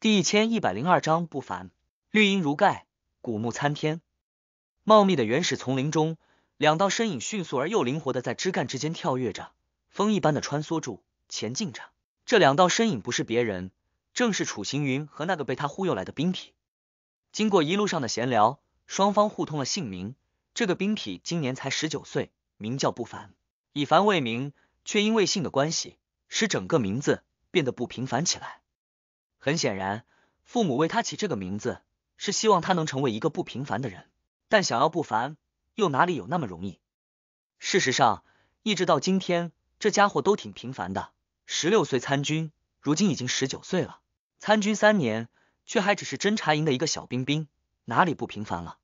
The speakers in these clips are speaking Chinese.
第一千一百零二章不凡。绿荫如盖，古木参天，茂密的原始丛林中，两道身影迅速而又灵活的在枝干之间跳跃着，风一般的穿梭住，前进着。这两道身影不是别人，正是楚行云和那个被他忽悠来的兵痞。经过一路上的闲聊，双方互通了姓名。这个兵痞今年才十九岁，名叫不凡，以凡为名，却因为姓的关系，使整个名字变得不平凡起来。很显然，父母为他起这个名字是希望他能成为一个不平凡的人。但想要不凡，又哪里有那么容易？事实上，一直到今天，这家伙都挺平凡的。十六岁参军，如今已经十九岁了。参军三年，却还只是侦察营的一个小兵兵，哪里不平凡了？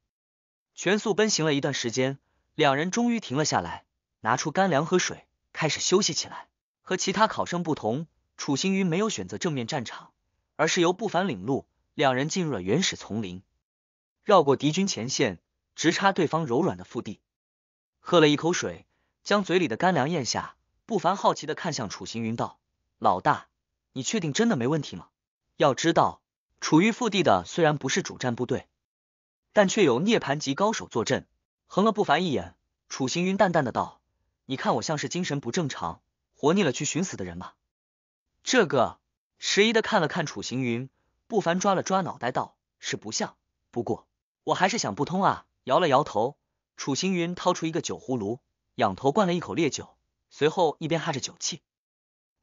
全速奔行了一段时间，两人终于停了下来，拿出干粮和水，开始休息起来。和其他考生不同，楚星云没有选择正面战场。而是由不凡领路，两人进入了原始丛林，绕过敌军前线，直插对方柔软的腹地。喝了一口水，将嘴里的干粮咽下。不凡好奇的看向楚行云道：“老大，你确定真的没问题吗？要知道，处于腹地的虽然不是主战部队，但却有涅槃级高手坐镇。”横了不凡一眼，楚行云淡淡的道：“你看我像是精神不正常、活腻了去寻死的人吗？”这个。迟疑的看了看楚行云，不凡抓了抓脑袋，道：“是不像，不过我还是想不通啊。”摇了摇头，楚行云掏出一个酒葫芦，仰头灌了一口烈酒，随后一边哈着酒气，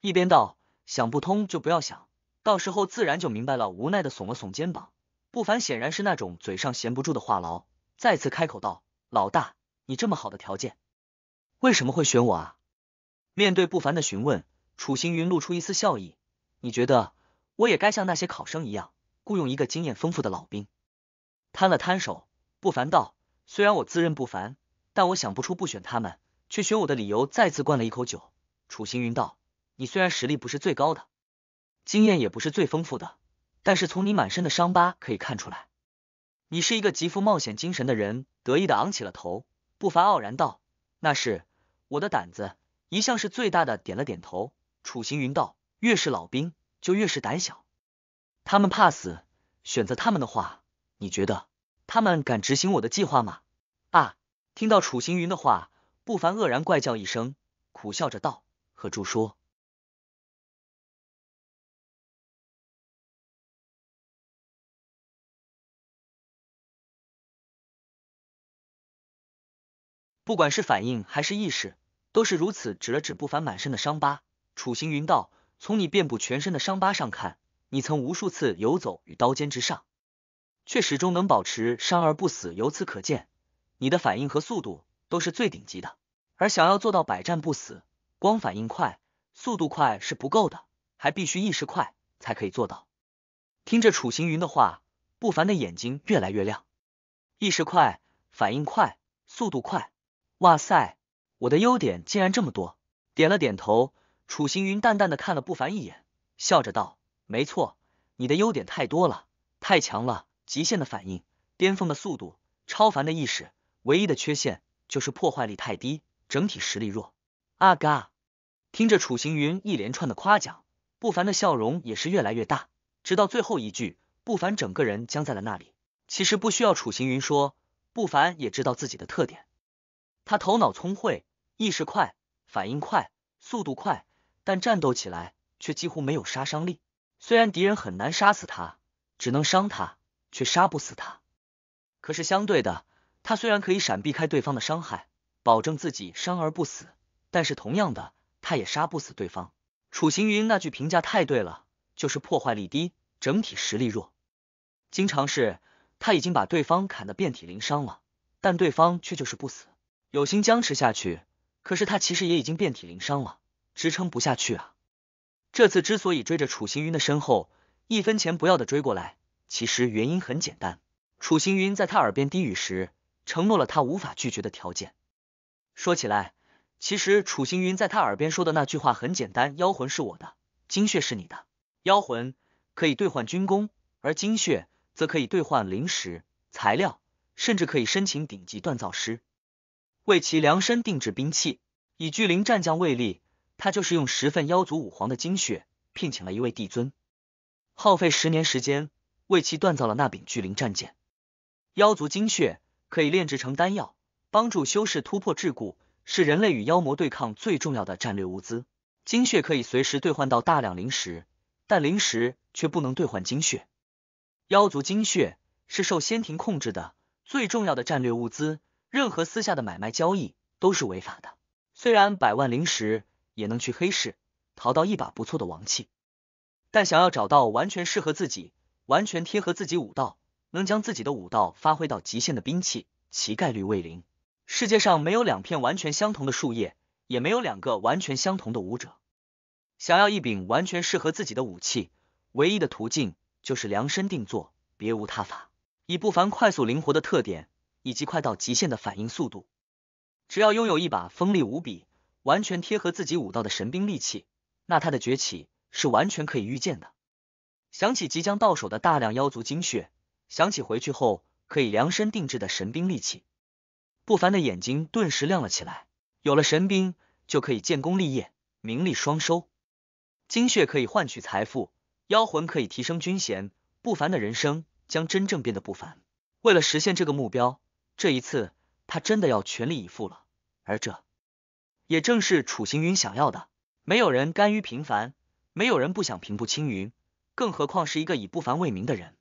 一边道：“想不通就不要想，到时候自然就明白了。”无奈的耸了耸肩膀，不凡显然是那种嘴上闲不住的话痨，再次开口道：“老大，你这么好的条件，为什么会选我啊？”面对不凡的询问，楚行云露出一丝笑意。你觉得我也该像那些考生一样，雇佣一个经验丰富的老兵？摊了摊手，不凡道：“虽然我自认不凡，但我想不出不选他们，却选我的理由。”再次灌了一口酒。楚行云道：“你虽然实力不是最高的，经验也不是最丰富的，但是从你满身的伤疤可以看出来，你是一个极富冒险精神的人。”得意的昂起了头，不凡傲然道：“那是我的胆子一向是最大的。”点了点头。楚行云道：“越是老兵。”就越是胆小，他们怕死，选择他们的话，你觉得他们敢执行我的计划吗？啊！听到楚行云的话，不凡愕然怪叫一声，苦笑着道：“和柱说，不管是反应还是意识，都是如此。”指了指不凡满身的伤疤，楚行云道。从你遍布全身的伤疤上看，你曾无数次游走于刀尖之上，却始终能保持伤而不死。由此可见，你的反应和速度都是最顶级的。而想要做到百战不死，光反应快、速度快是不够的，还必须意识快才可以做到。听着楚行云的话，不凡的眼睛越来越亮。意识快，反应快，速度快，哇塞，我的优点竟然这么多！点了点头。楚行云淡淡的看了不凡一眼，笑着道：“没错，你的优点太多了，太强了，极限的反应，巅峰的速度，超凡的意识，唯一的缺陷就是破坏力太低，整体实力弱。”阿嘎，听着楚行云一连串的夸奖，不凡的笑容也是越来越大，直到最后一句，不凡整个人僵在了那里。其实不需要楚行云说，不凡也知道自己的特点，他头脑聪慧，意识快，反应快，速度快。但战斗起来却几乎没有杀伤力，虽然敌人很难杀死他，只能伤他，却杀不死他。可是相对的，他虽然可以闪避开对方的伤害，保证自己伤而不死，但是同样的，他也杀不死对方。楚行云那句评价太对了，就是破坏力低，整体实力弱。经常是他已经把对方砍得遍体鳞伤了，但对方却就是不死，有心僵持下去，可是他其实也已经遍体鳞伤了。支撑不下去啊！这次之所以追着楚行云的身后，一分钱不要的追过来，其实原因很简单。楚行云在他耳边低语时，承诺了他无法拒绝的条件。说起来，其实楚行云在他耳边说的那句话很简单：妖魂是我的，精血是你的。妖魂可以兑换军功，而精血则可以兑换灵石、材料，甚至可以申请顶级锻造师为其量身定制兵器。以巨灵战将为例。他就是用十份妖族武皇的精血聘请了一位帝尊，耗费十年时间为其锻造了那柄巨灵战剑。妖族精血可以炼制成丹药，帮助修士突破桎梏，是人类与妖魔对抗最重要的战略物资。精血可以随时兑换到大量灵石，但灵石却不能兑换精血。妖族精血是受仙庭控制的最重要的战略物资，任何私下的买卖交易都是违法的。虽然百万灵石。也能去黑市淘到一把不错的王器，但想要找到完全适合自己、完全贴合自己武道、能将自己的武道发挥到极限的兵器，其概率为零。世界上没有两片完全相同的树叶，也没有两个完全相同的武者。想要一柄完全适合自己的武器，唯一的途径就是量身定做，别无他法。以不凡快速灵活的特点以及快到极限的反应速度，只要拥有一把锋利无比。完全贴合自己武道的神兵利器，那他的崛起是完全可以预见的。想起即将到手的大量妖族精血，想起回去后可以量身定制的神兵利器，不凡的眼睛顿时亮了起来。有了神兵，就可以建功立业，名利双收；精血可以换取财富，妖魂可以提升军衔。不凡的人生将真正变得不凡。为了实现这个目标，这一次他真的要全力以赴了。而这。也正是楚行云想要的。没有人甘于平凡，没有人不想平步青云，更何况是一个以不凡为名的人。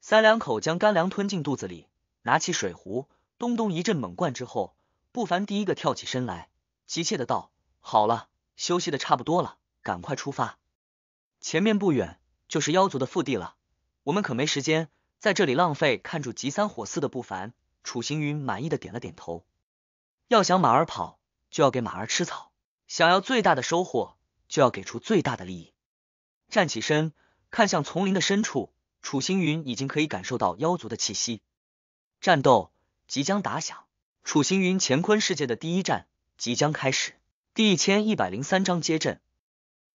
三两口将干粮吞进肚子里，拿起水壶，咚咚一阵猛灌之后，不凡第一个跳起身来，急切的道：“好了，休息的差不多了，赶快出发，前面不远就是妖族的腹地了，我们可没时间在这里浪费。”看住急三火四的不凡，楚行云满意的点了点头。要想马儿跑。就要给马儿吃草，想要最大的收获，就要给出最大的利益。站起身，看向丛林的深处，楚行云已经可以感受到妖族的气息，战斗即将打响，楚行云乾坤世界的第一战即将开始。第一千一百零三章接阵。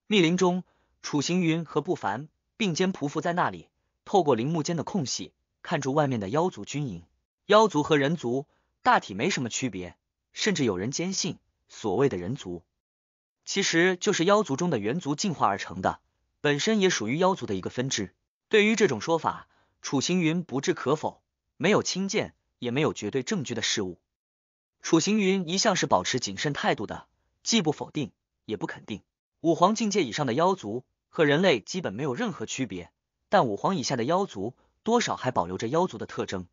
密林中，楚行云和不凡并肩匍匐在那里，透过林木间的空隙，看住外面的妖族军营。妖族和人族大体没什么区别，甚至有人坚信。所谓的人族，其实就是妖族中的猿族进化而成的，本身也属于妖族的一个分支。对于这种说法，楚行云不置可否，没有轻见，也没有绝对证据的事物。楚行云一向是保持谨慎态度的，既不否定，也不肯定。五皇境界以上的妖族和人类基本没有任何区别，但五皇以下的妖族多少还保留着妖族的特征，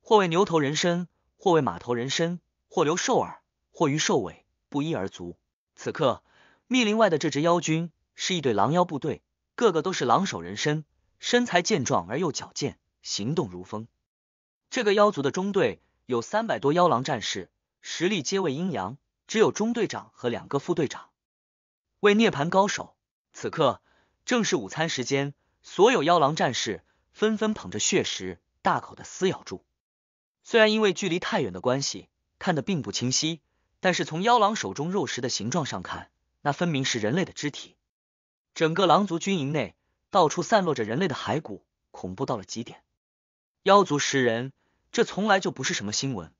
或为牛头人身，或为马头人身，或留兽耳。或于兽尾，不一而足。此刻，密林外的这支妖军是一队狼妖部队，个个都是狼首人身，身材健壮而又矫健，行动如风。这个妖族的中队有三百多妖狼战士，实力皆为阴阳，只有中队长和两个副队长为涅槃高手。此刻正是午餐时间，所有妖狼战士纷纷捧着血食，大口的撕咬住。虽然因为距离太远的关系，看得并不清晰。但是从妖狼手中肉食的形状上看，那分明是人类的肢体。整个狼族军营内到处散落着人类的骸骨，恐怖到了极点。妖族食人，这从来就不是什么新闻，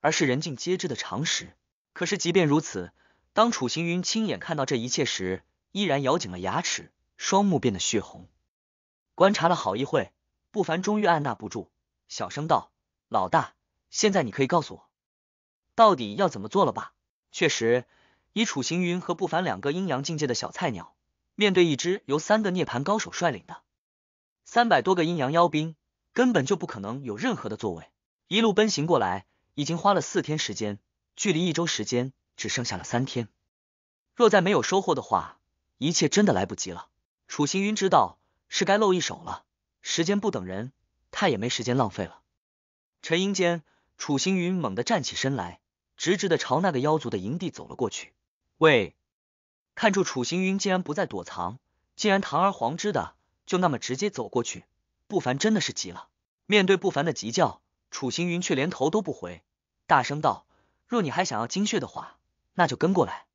而是人尽皆知的常识。可是即便如此，当楚行云亲眼看到这一切时，依然咬紧了牙齿，双目变得血红。观察了好一会，不凡终于按捺不住，小声道：“老大，现在你可以告诉我。”到底要怎么做了吧？确实，以楚行云和不凡两个阴阳境界的小菜鸟，面对一支由三个涅槃高手率领的三百多个阴阳妖兵，根本就不可能有任何的作为。一路奔行过来，已经花了四天时间，距离一周时间只剩下了三天。若再没有收获的话，一切真的来不及了。楚行云知道是该露一手了，时间不等人，他也没时间浪费了。沉吟间，楚行云猛地站起身来。直直的朝那个妖族的营地走了过去。喂，看出楚行云竟然不再躲藏，竟然堂而皇之的就那么直接走过去，不凡真的是急了。面对不凡的急叫，楚行云却连头都不回，大声道：“若你还想要精血的话，那就跟过来；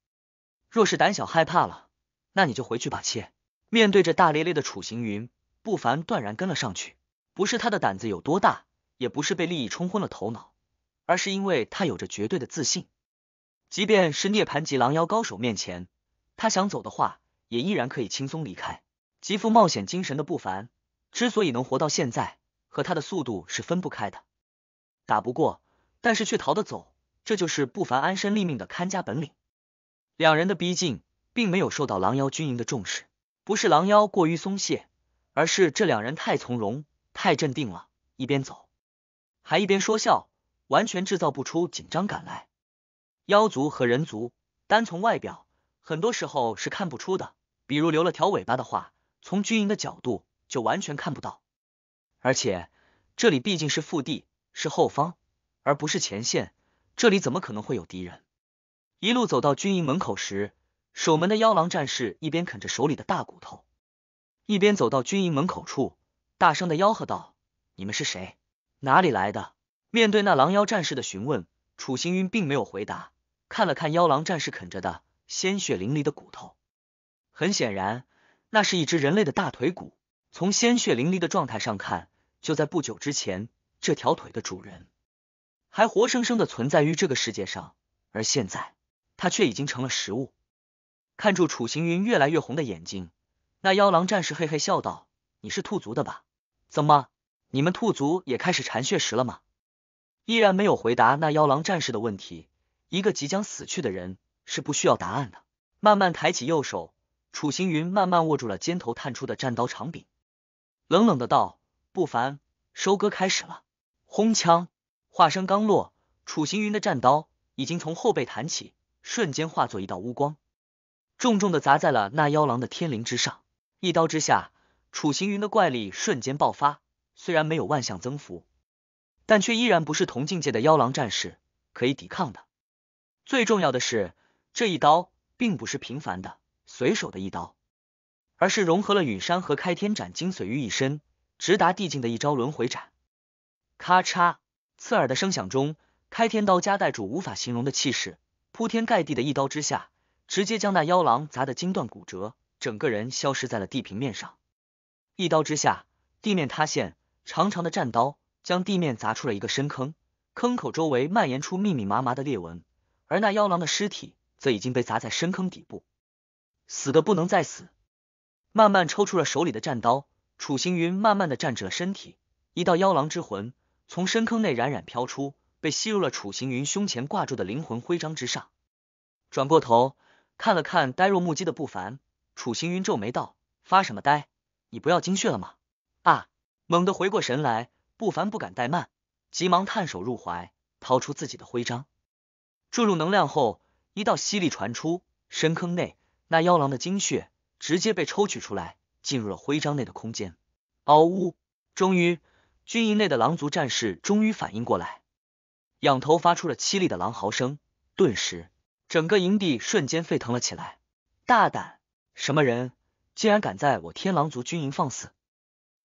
若是胆小害怕了，那你就回去吧。”妾面对着大咧咧的楚行云，不凡断然跟了上去。不是他的胆子有多大，也不是被利益冲昏了头脑。而是因为他有着绝对的自信，即便是涅槃级狼妖高手面前，他想走的话，也依然可以轻松离开。极富冒险精神的不凡，之所以能活到现在，和他的速度是分不开的。打不过，但是却逃得走，这就是不凡安身立命的看家本领。两人的逼近并没有受到狼妖军营的重视，不是狼妖过于松懈，而是这两人太从容、太镇定了。一边走，还一边说笑。完全制造不出紧张感来。妖族和人族，单从外表，很多时候是看不出的。比如留了条尾巴的话，从军营的角度就完全看不到。而且这里毕竟是腹地，是后方，而不是前线，这里怎么可能会有敌人？一路走到军营门口时，守门的妖狼战士一边啃着手里的大骨头，一边走到军营门口处，大声的吆喝道：“你们是谁？哪里来的？”面对那狼妖战士的询问，楚行云并没有回答。看了看妖狼战士啃着的鲜血淋漓的骨头，很显然，那是一只人类的大腿骨。从鲜血淋漓的状态上看，就在不久之前，这条腿的主人还活生生的存在于这个世界上，而现在，他却已经成了食物。看住楚行云越来越红的眼睛，那妖狼战士嘿嘿笑道：“你是兔族的吧？怎么，你们兔族也开始馋血食了吗？”依然没有回答那妖狼战士的问题。一个即将死去的人是不需要答案的。慢慢抬起右手，楚行云慢慢握住了肩头探出的战刀长柄，冷冷的道：“不凡，收割开始了。”轰！锵，话声刚落，楚行云的战刀已经从后背弹起，瞬间化作一道乌光，重重的砸在了那妖狼的天灵之上。一刀之下，楚行云的怪力瞬间爆发，虽然没有万象增幅。但却依然不是同境界的妖狼战士可以抵抗的。最重要的是，这一刀并不是平凡的、随手的一刀，而是融合了陨山和开天斩精髓于一身，直达地境的一招轮回斩。咔嚓！刺耳的声响中，开天刀夹带住无法形容的气势，铺天盖地的一刀之下，直接将那妖狼砸得筋断骨折，整个人消失在了地平面上。一刀之下，地面塌陷，长长的战刀。将地面砸出了一个深坑，坑口周围蔓延出密密麻麻的裂纹，而那妖狼的尸体则已经被砸在深坑底部，死的不能再死。慢慢抽出了手里的战刀，楚行云慢慢的站直了身体，一道妖狼之魂从深坑内冉冉飘出，被吸入了楚行云胸前挂住的灵魂徽章之上。转过头看了看呆若木鸡的不凡，楚行云皱眉道：“发什么呆？你不要精血了吗？”啊！猛地回过神来。不凡不敢怠慢，急忙探手入怀，掏出自己的徽章，注入能量后，一道吸力传出，深坑内那妖狼的精血直接被抽取出来，进入了徽章内的空间。嗷呜！终于，军营内的狼族战士终于反应过来，仰头发出了凄厉的狼嚎声，顿时整个营地瞬间沸腾了起来。大胆，什么人竟然敢在我天狼族军营放肆？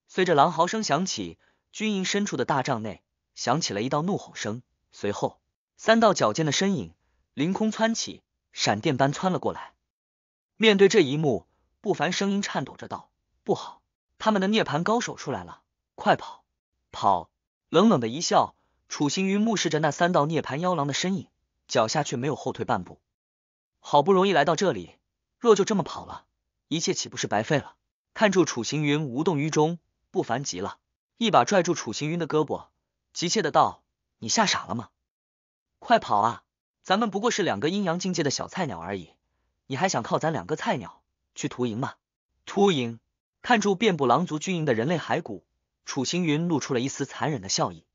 随着狼嚎声响起。军营深处的大帐内响起了一道怒吼声，随后三道矫健的身影凌空窜起，闪电般窜了过来。面对这一幕，不凡声音颤抖着道：“不好，他们的涅槃高手出来了，快跑，跑！”冷冷的一笑，楚行云目视着那三道涅盘妖狼的身影，脚下却没有后退半步。好不容易来到这里，若就这么跑了，一切岂不是白费了？看住楚行云无动于衷，不凡急了。一把拽住楚行云的胳膊，急切的道：“你吓傻了吗？快跑啊！咱们不过是两个阴阳境界的小菜鸟而已，你还想靠咱两个菜鸟去屠营吗？屠营！”看住遍布狼族军营的人类骸骨，楚行云露出了一丝残忍的笑意。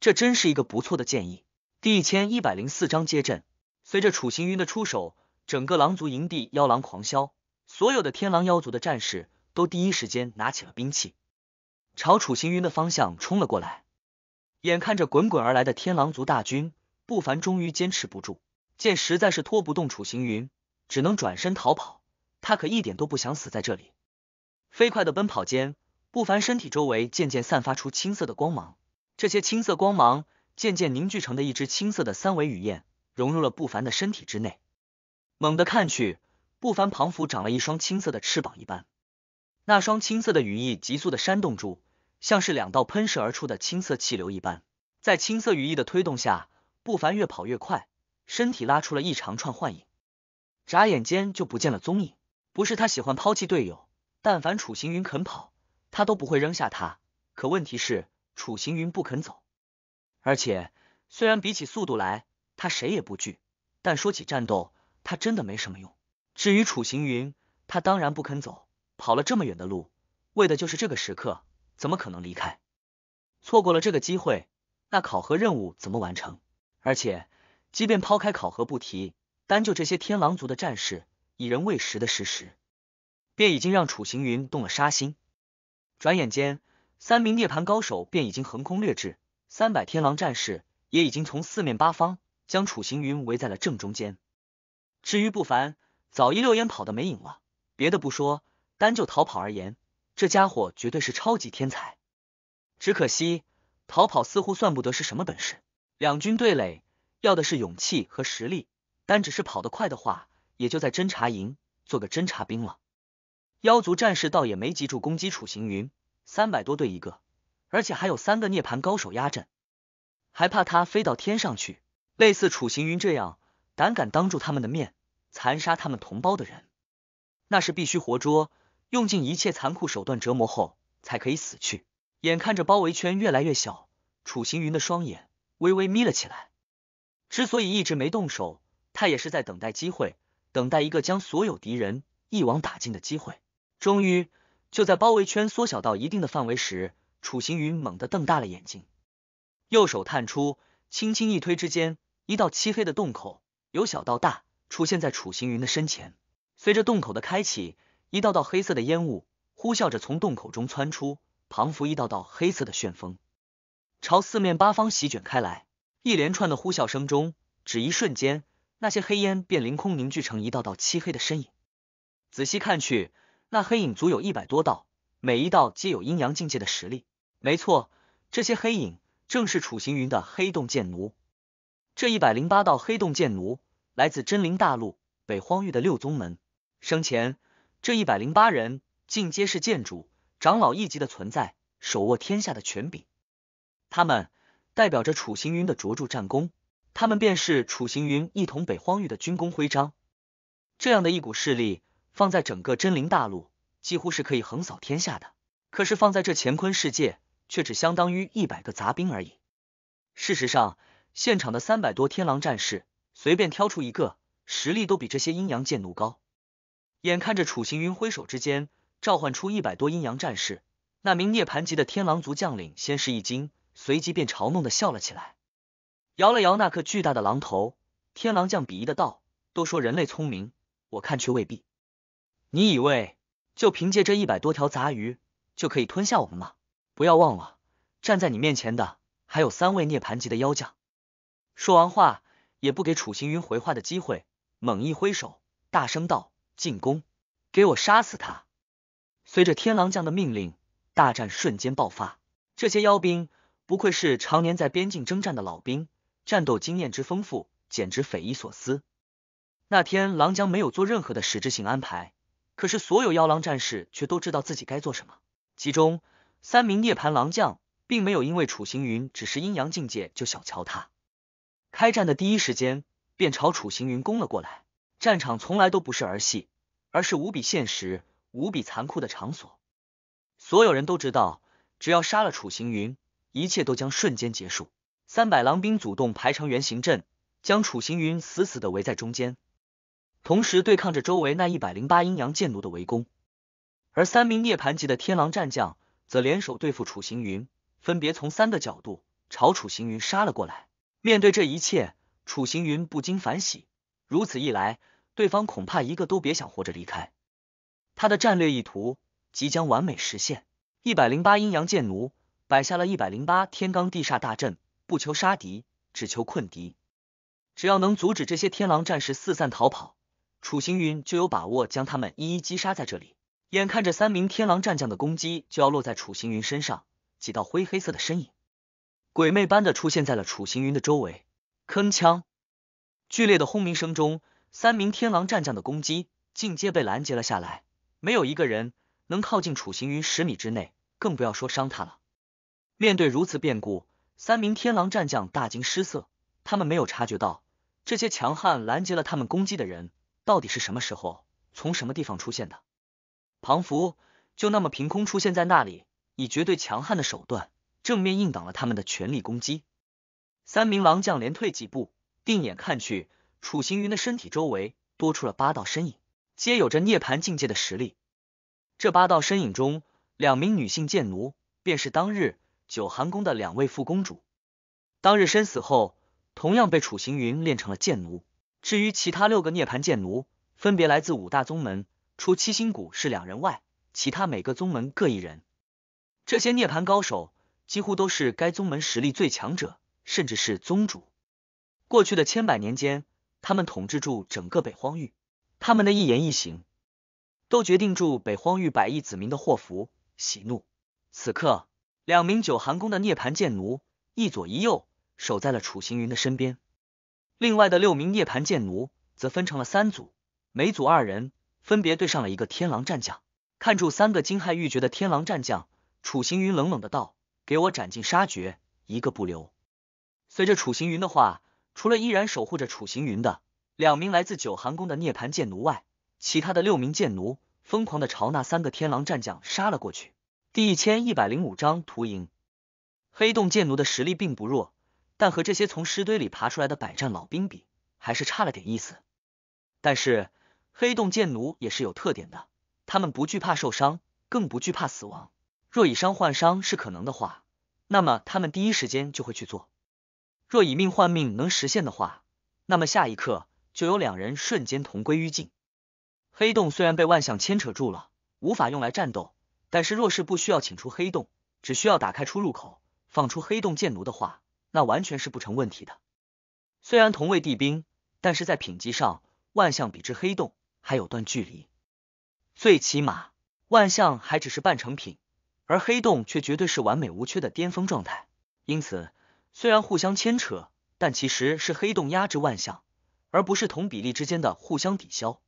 这真是一个不错的建议。第一千一百零四章接阵。随着楚行云的出手，整个狼族营地妖狼狂啸，所有的天狼妖族的战士都第一时间拿起了兵器。朝楚行云的方向冲了过来，眼看着滚滚而来的天狼族大军，不凡终于坚持不住，见实在是拖不动楚行云，只能转身逃跑。他可一点都不想死在这里。飞快的奔跑间，不凡身体周围渐渐散发出青色的光芒，这些青色光芒渐渐凝聚成的一只青色的三维雨燕，融入了不凡的身体之内。猛地看去，不凡仿佛长了一双青色的翅膀一般，那双青色的羽翼急速的扇动住。像是两道喷射而出的青色气流一般，在青色羽翼的推动下，不凡越跑越快，身体拉出了一长串幻影，眨眼间就不见了踪影。不是他喜欢抛弃队友，但凡楚行云肯跑，他都不会扔下他。可问题是，楚行云不肯走。而且，虽然比起速度来，他谁也不惧，但说起战斗，他真的没什么用。至于楚行云，他当然不肯走，跑了这么远的路，为的就是这个时刻。怎么可能离开？错过了这个机会，那考核任务怎么完成？而且，即便抛开考核不提，单就这些天狼族的战士以人喂食的事实，便已经让楚行云动了杀心。转眼间，三名涅槃高手便已经横空掠至，三百天狼战士也已经从四面八方将楚行云围在了正中间。至于不凡，早一溜烟跑得没影了。别的不说，单就逃跑而言。这家伙绝对是超级天才，只可惜逃跑似乎算不得是什么本事。两军对垒，要的是勇气和实力，单只是跑得快的话，也就在侦察营做个侦察兵了。妖族战士倒也没急住攻击楚行云，三百多队一个，而且还有三个涅槃高手压阵，还怕他飞到天上去？类似楚行云这样胆敢当住他们的面残杀他们同胞的人，那是必须活捉。用尽一切残酷手段折磨后，才可以死去。眼看着包围圈越来越小，楚行云的双眼微微眯了起来。之所以一直没动手，他也是在等待机会，等待一个将所有敌人一网打尽的机会。终于，就在包围圈缩小到一定的范围时，楚行云猛地瞪大了眼睛，右手探出，轻轻一推之间，一道漆黑的洞口由小到大出现在楚行云的身前。随着洞口的开启。一道道黑色的烟雾呼啸着从洞口中窜出，彷佛一道道黑色的旋风，朝四面八方席卷开来。一连串的呼啸声中，只一瞬间，那些黑烟便凌空凝聚成一道道漆黑的身影。仔细看去，那黑影足有一百多道，每一道皆有阴阳境界的实力。没错，这些黑影正是楚行云的黑洞剑奴。这一百零八道黑洞剑奴来自真灵大陆北荒域的六宗门，生前。这一百零八人，尽皆是剑主、长老一级的存在，手握天下的权柄。他们代表着楚行云的卓著战功，他们便是楚行云一统北荒域的军功徽章。这样的一股势力，放在整个真灵大陆，几乎是可以横扫天下的。可是放在这乾坤世界，却只相当于一百个杂兵而已。事实上，现场的三百多天狼战士，随便挑出一个，实力都比这些阴阳剑奴高。眼看着楚行云挥手之间召唤出一百多阴阳战士，那名涅盘级的天狼族将领先是一惊，随即便嘲弄的笑了起来，摇了摇那颗巨大的狼头，天狼将鄙夷的道：“都说人类聪明，我看却未必。你以为就凭借这一百多条杂鱼就可以吞下我们吗？不要忘了，站在你面前的还有三位涅盘级的妖将。”说完话，也不给楚行云回话的机会，猛一挥手，大声道。进攻！给我杀死他！随着天狼将的命令，大战瞬间爆发。这些妖兵不愧是常年在边境征战的老兵，战斗经验之丰富，简直匪夷所思。那天狼将没有做任何的实质性安排，可是所有妖狼战士却都知道自己该做什么。其中三名涅盘狼将，并没有因为楚行云只是阴阳境界就小瞧他。开战的第一时间，便朝楚行云攻了过来。战场从来都不是儿戏，而是无比现实、无比残酷的场所。所有人都知道，只要杀了楚行云，一切都将瞬间结束。三百狼兵主动排成圆形阵，将楚行云死死的围在中间，同时对抗着周围那一百零八阴阳剑奴的围攻。而三名涅槃级的天狼战将则联手对付楚行云，分别从三个角度朝楚行云杀了过来。面对这一切，楚行云不禁反喜，如此一来。对方恐怕一个都别想活着离开，他的战略意图即将完美实现。一百零八阴阳剑奴摆下了一百零八天罡地煞大阵，不求杀敌，只求困敌。只要能阻止这些天狼战士四散逃跑，楚行云就有把握将他们一一击杀在这里。眼看着三名天狼战将的攻击就要落在楚行云身上，几道灰黑色的身影，鬼魅般的出现在了楚行云的周围，铿锵剧烈的轰鸣声中。三名天狼战将的攻击尽皆被拦截了下来，没有一个人能靠近楚行云十米之内，更不要说伤他了。面对如此变故，三名天狼战将大惊失色，他们没有察觉到这些强悍拦截了他们攻击的人到底是什么时候从什么地方出现的。庞福就那么凭空出现在那里，以绝对强悍的手段正面硬挡了他们的全力攻击。三名狼将连退几步，定眼看去。楚行云的身体周围多出了八道身影，皆有着涅槃境界的实力。这八道身影中，两名女性剑奴便是当日九寒宫的两位副公主。当日身死后，同样被楚行云练成了剑奴。至于其他六个涅槃剑奴，分别来自五大宗门，除七星谷是两人外，其他每个宗门各一人。这些涅槃高手几乎都是该宗门实力最强者，甚至是宗主。过去的千百年间。他们统治住整个北荒域，他们的一言一行都决定住北荒域百亿子民的祸福喜怒。此刻，两名九寒宫的涅槃剑奴一左一右守在了楚行云的身边，另外的六名涅槃剑奴则分成了三组，每组二人分别对上了一个天狼战将。看住三个惊骇欲绝的天狼战将，楚行云冷冷的道：“给我斩尽杀绝，一个不留。”随着楚行云的话。除了依然守护着楚行云的两名来自九寒宫的涅槃剑奴外，其他的六名剑奴疯狂的朝那三个天狼战将杀了过去。第一千一百零五章屠营。黑洞剑奴的实力并不弱，但和这些从尸堆里爬出来的百战老兵比，还是差了点意思。但是黑洞剑奴也是有特点的，他们不惧怕受伤，更不惧怕死亡。若以伤换伤是可能的话，那么他们第一时间就会去做。若以命换命能实现的话，那么下一刻就有两人瞬间同归于尽。黑洞虽然被万象牵扯住了，无法用来战斗，但是若是不需要请出黑洞，只需要打开出入口，放出黑洞剑奴的话，那完全是不成问题的。虽然同为地兵，但是在品级上，万象比之黑洞还有段距离。最起码，万象还只是半成品，而黑洞却绝对是完美无缺的巅峰状态。因此。虽然互相牵扯，但其实是黑洞压制万象，而不是同比例之间的互相抵消。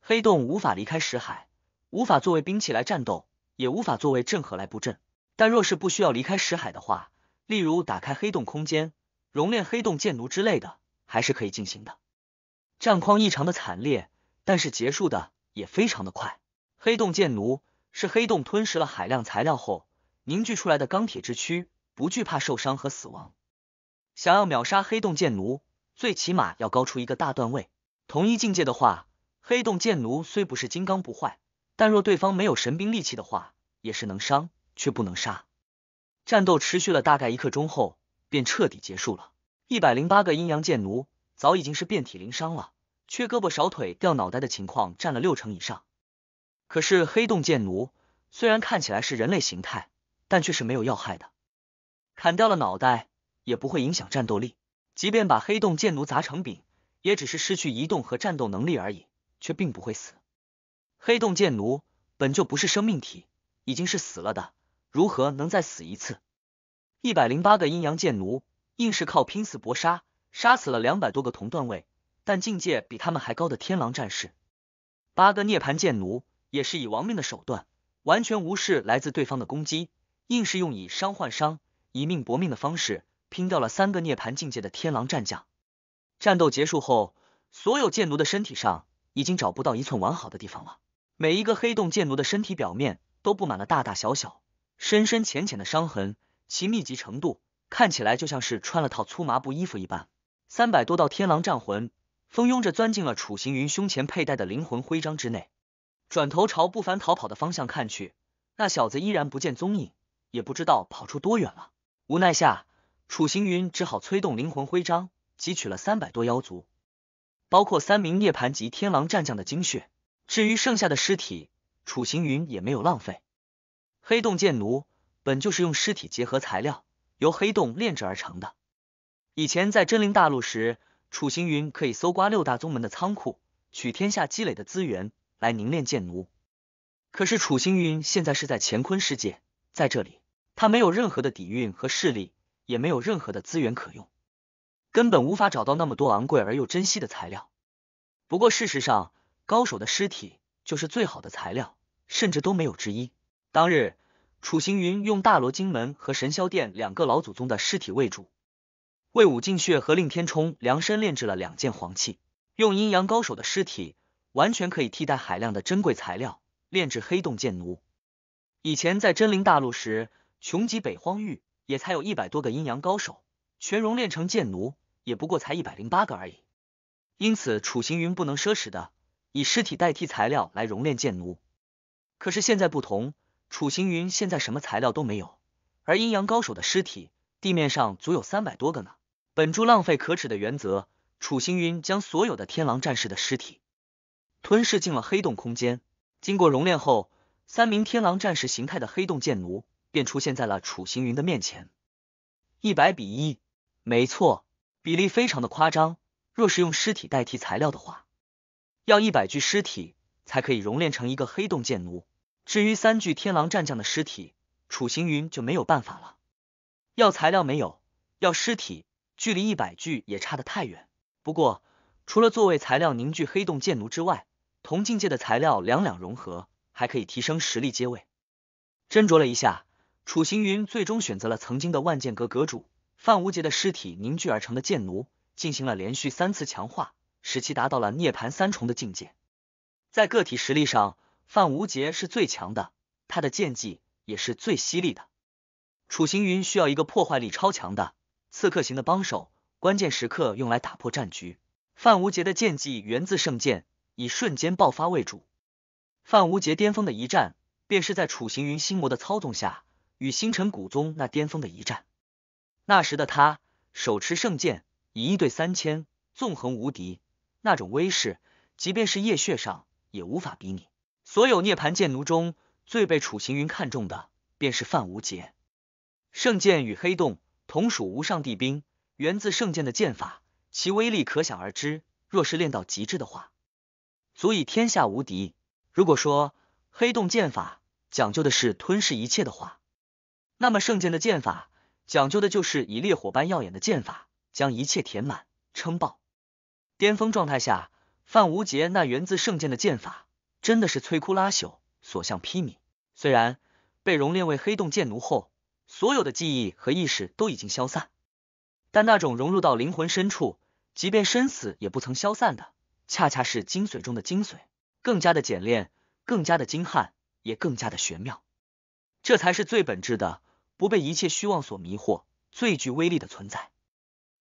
黑洞无法离开石海，无法作为兵器来战斗，也无法作为镇河来布阵。但若是不需要离开石海的话，例如打开黑洞空间、熔炼黑洞剑奴之类的，还是可以进行的。战况异常的惨烈，但是结束的也非常的快。黑洞剑奴是黑洞吞食了海量材料后凝聚出来的钢铁之躯。不惧怕受伤和死亡，想要秒杀黑洞剑奴，最起码要高出一个大段位。同一境界的话，黑洞剑奴虽不是金刚不坏，但若对方没有神兵利器的话，也是能伤却不能杀。战斗持续了大概一刻钟后，便彻底结束了。一百零八个阴阳剑奴早已经是遍体鳞伤了，缺胳膊少腿、掉脑袋的情况占了六成以上。可是黑洞剑奴虽然看起来是人类形态，但却是没有要害的。砍掉了脑袋也不会影响战斗力，即便把黑洞剑奴砸成饼，也只是失去移动和战斗能力而已，却并不会死。黑洞剑奴本就不是生命体，已经是死了的，如何能再死一次？一百零八个阴阳剑奴，硬是靠拼死搏杀，杀死了两百多个同段位但境界比他们还高的天狼战士。八个涅槃剑奴也是以亡命的手段，完全无视来自对方的攻击，硬是用以伤换伤。以命搏命的方式拼掉了三个涅槃境界的天狼战将。战斗结束后，所有剑奴的身体上已经找不到一寸完好的地方了。每一个黑洞剑奴的身体表面都布满了大大小小、深深浅浅的伤痕，其密集程度看起来就像是穿了套粗麻布衣服一般。三百多道天狼战魂蜂拥着钻进了楚行云胸前佩戴的灵魂徽章之内。转头朝不凡逃跑的方向看去，那小子依然不见踪影，也不知道跑出多远了。无奈下，楚行云只好催动灵魂徽章，汲取了三百多妖族，包括三名涅盘级天狼战将的精血。至于剩下的尸体，楚行云也没有浪费。黑洞剑奴本就是用尸体结合材料，由黑洞炼制而成的。以前在真灵大陆时，楚行云可以搜刮六大宗门的仓库，取天下积累的资源来凝练剑奴。可是楚行云现在是在乾坤世界，在这里。他没有任何的底蕴和势力，也没有任何的资源可用，根本无法找到那么多昂贵而又珍惜的材料。不过事实上，高手的尸体就是最好的材料，甚至都没有之一。当日，楚行云用大罗金门和神霄殿两个老祖宗的尸体为主，为武进血和令天冲量身炼制了两件黄器。用阴阳高手的尸体，完全可以替代海量的珍贵材料，炼制黑洞剑奴。以前在真灵大陆时。穷极北荒域，也才有一百多个阴阳高手，全熔炼成剑奴，也不过才一百零八个而已。因此，楚行云不能奢侈的以尸体代替材料来熔炼剑奴。可是现在不同，楚行云现在什么材料都没有，而阴阳高手的尸体，地面上足有三百多个呢。本着浪费可耻的原则，楚行云将所有的天狼战士的尸体吞噬进了黑洞空间。经过熔炼后，三名天狼战士形态的黑洞剑奴。便出现在了楚行云的面前，一百比一，没错，比例非常的夸张。若是用尸体代替材料的话，要一百具尸体才可以熔炼成一个黑洞剑奴。至于三具天狼战将的尸体，楚行云就没有办法了。要材料没有，要尸体，距离一百具也差得太远。不过，除了作为材料凝聚黑洞剑奴之外，同境界的材料两两融合，还可以提升实力阶位。斟酌了一下。楚行云最终选择了曾经的万剑阁阁主范无杰的尸体凝聚而成的剑奴，进行了连续三次强化，使其达到了涅盘三重的境界。在个体实力上，范无杰是最强的，他的剑技也是最犀利的。楚行云需要一个破坏力超强的刺客型的帮手，关键时刻用来打破战局。范无杰的剑技源自圣剑，以瞬间爆发为主。范无杰巅峰的一战，便是在楚行云心魔的操纵下。与星辰古宗那巅峰的一战，那时的他手持圣剑，以一对三千，纵横无敌。那种威势，即便是夜血上也无法比拟。所有涅槃剑奴中最被楚行云看中的，便是范无杰。圣剑与黑洞同属无上帝兵，源自圣剑的剑法，其威力可想而知。若是练到极致的话，足以天下无敌。如果说黑洞剑法讲究的是吞噬一切的话，那么，圣剑的剑法讲究的就是以烈火般耀眼的剑法，将一切填满、撑爆。巅峰状态下，范无杰那源自圣剑的剑法，真的是摧枯拉朽、所向披靡。虽然被熔炼为黑洞剑奴后，所有的记忆和意识都已经消散，但那种融入到灵魂深处，即便生死也不曾消散的，恰恰是精髓中的精髓，更加的简练，更加的精悍，也更加的玄妙。这才是最本质的。不被一切虚妄所迷惑，最具威力的存在，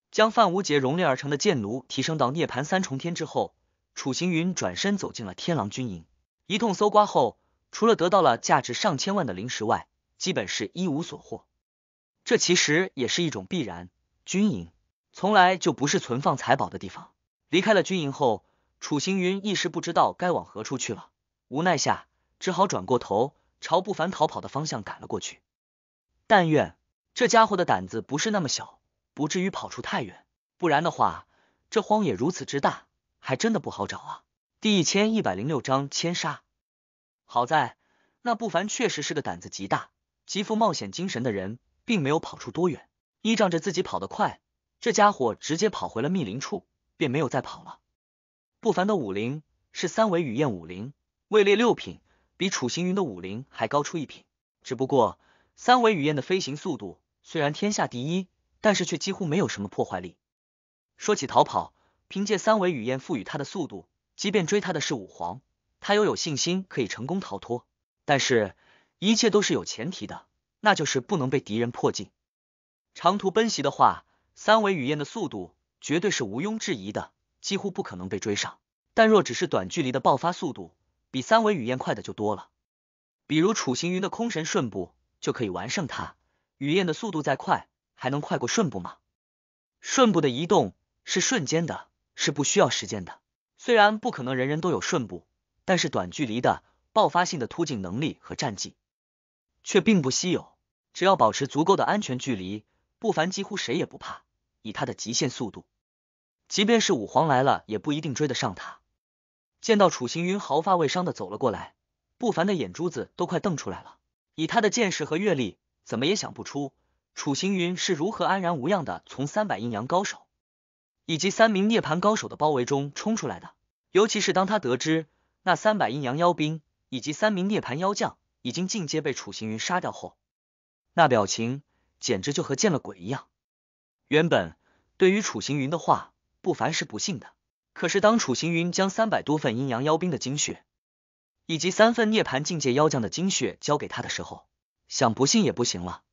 将范无杰熔炼而成的剑奴提升到涅盘三重天之后，楚行云转身走进了天狼军营，一通搜刮后，除了得到了价值上千万的灵石外，基本是一无所获。这其实也是一种必然，军营从来就不是存放财宝的地方。离开了军营后，楚行云一时不知道该往何处去了，无奈下只好转过头朝不凡逃跑的方向赶了过去。但愿这家伙的胆子不是那么小，不至于跑出太远。不然的话，这荒野如此之大，还真的不好找啊。第一千一百零六章千杀。好在那不凡确实是个胆子极大、极富冒险精神的人，并没有跑出多远。依仗着自己跑得快，这家伙直接跑回了密林处，便没有再跑了。不凡的武林是三维雨燕武林，位列六品，比楚行云的武林还高出一品。只不过。三维雨燕的飞行速度虽然天下第一，但是却几乎没有什么破坏力。说起逃跑，凭借三维雨燕赋予它的速度，即便追他的是五皇，他又有信心可以成功逃脱。但是，一切都是有前提的，那就是不能被敌人迫近。长途奔袭的话，三维雨燕的速度绝对是毋庸置疑的，几乎不可能被追上。但若只是短距离的爆发速度，比三维雨燕快的就多了，比如楚行云的空神瞬步。就可以完胜他。雨燕的速度再快，还能快过瞬步吗？瞬步的移动是瞬间的，是不需要时间的。虽然不可能人人都有瞬步，但是短距离的爆发性的突进能力和战绩却并不稀有。只要保持足够的安全距离，不凡几乎谁也不怕。以他的极限速度，即便是武皇来了，也不一定追得上他。见到楚行云毫发未伤的走了过来，不凡的眼珠子都快瞪出来了。以他的见识和阅历，怎么也想不出楚行云是如何安然无恙的从三百阴阳高手以及三名涅槃高手的包围中冲出来的。尤其是当他得知那三百阴阳妖兵以及三名涅槃妖将已经进阶被楚行云杀掉后，那表情简直就和见了鬼一样。原本对于楚行云的话，不凡是不信的，可是当楚行云将三百多份阴阳妖兵的精血。以及三份涅槃境界妖将的精血交给他的时候，想不信也不行了。